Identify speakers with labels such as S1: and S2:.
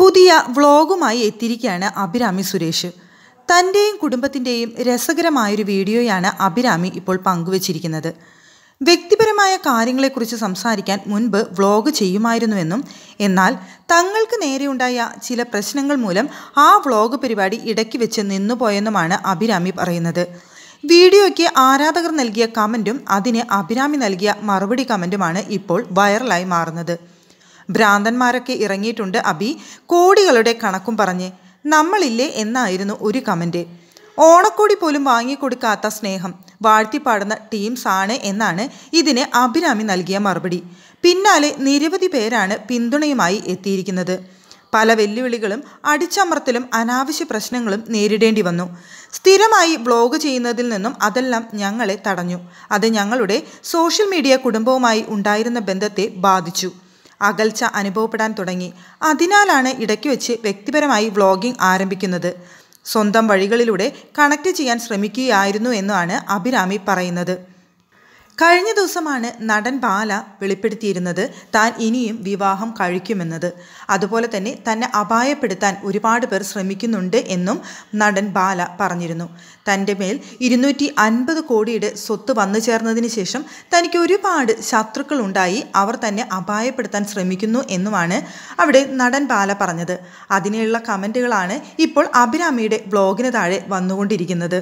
S1: പുതിയ വ്ളോഗുമായി എത്തിയിരിക്കുകയാണ് അഭിരാമി സുരേഷ് തൻ്റെയും കുടുംബത്തിൻ്റെയും രസകരമായൊരു വീഡിയോയാണ് അഭിരാമി ഇപ്പോൾ പങ്കുവച്ചിരിക്കുന്നത് വ്യക്തിപരമായ കാര്യങ്ങളെക്കുറിച്ച് സംസാരിക്കാൻ മുൻപ് വ്ളോഗ് ചെയ്യുമായിരുന്നുവെന്നും എന്നാൽ തങ്ങൾക്ക് നേരെയുണ്ടായ ചില പ്രശ്നങ്ങൾ മൂലം ആ വ്ളോഗ് പരിപാടി ഇടയ്ക്ക് വെച്ച് നിന്നുപോയെന്നുമാണ് അഭിരാമി പറയുന്നത് വീഡിയോയ്ക്ക് ആരാധകർ നൽകിയ കമൻറ്റും അതിന് അഭിരാമി നൽകിയ മറുപടി കമൻറ്റുമാണ് ഇപ്പോൾ വൈറലായി മാറുന്നത് ഭ്രാന്തന്മാരൊക്കെ ഇറങ്ങിയിട്ടുണ്ട് അബി കോടികളുടെ കണക്കും പറഞ്ഞ് നമ്മളില്ലേ എന്നായിരുന്നു ഒരു കമൻറ്റ് ഓണക്കോടി പോലും വാങ്ങിക്കൊടുക്കാത്ത സ്നേഹം വാഴ്ത്തിപ്പാടുന്ന ടീംസ് ആണ് എന്നാണ് ഇതിന് അഭിരാമി നൽകിയ മറുപടി പിന്നാലെ നിരവധി പേരാണ് പിന്തുണയുമായി എത്തിയിരിക്കുന്നത് പല വെല്ലുവിളികളും അടിച്ചമർത്തലും അനാവശ്യ പ്രശ്നങ്ങളും നേരിടേണ്ടി വന്നു സ്ഥിരമായി ബ്ലോഗ് ചെയ്യുന്നതിൽ നിന്നും അതെല്ലാം ഞങ്ങളെ തടഞ്ഞു അത് ഞങ്ങളുടെ സോഷ്യൽ മീഡിയ കുടുംബവുമായി ഉണ്ടായിരുന്ന ബന്ധത്തെ ബാധിച്ചു അകൽച്ച അനുഭവപ്പെടാൻ തുടങ്ങി അതിനാലാണ് ഇടയ്ക്ക് വെച്ച് വ്യക്തിപരമായി വ്ളോഗിംഗ് ആരംഭിക്കുന്നത് സ്വന്തം വഴികളിലൂടെ കണക്ട് ചെയ്യാൻ ശ്രമിക്കുകയായിരുന്നു എന്നാണ് അഭിരാമി പറയുന്നത് കഴിഞ്ഞ ദിവസമാണ് നടൻ ബാല വെളിപ്പെടുത്തിയിരുന്നത് താൻ ഇനിയും വിവാഹം കഴിക്കുമെന്നത് അതുപോലെ തന്നെ തന്നെ അപായപ്പെടുത്താൻ ഒരുപാട് പേർ ശ്രമിക്കുന്നുണ്ട് എന്നും നടൻ ബാല പറഞ്ഞിരുന്നു തൻ്റെ മേൽ ഇരുന്നൂറ്റി അൻപത് കോടിയുടെ സ്വത്ത് വന്നു ചേർന്നതിന് ശേഷം തനിക്ക് ഒരുപാട് ശത്രുക്കളുണ്ടായി അവർ തന്നെ അപായപ്പെടുത്താൻ ശ്രമിക്കുന്നു എന്നുമാണ് അവിടെ നടൻ ബാല പറഞ്ഞത് അതിനെയുള്ള കമൻറ്റുകളാണ് ഇപ്പോൾ അഭിരാമിയുടെ ബ്ലോഗിന് താഴെ വന്നുകൊണ്ടിരിക്കുന്നത്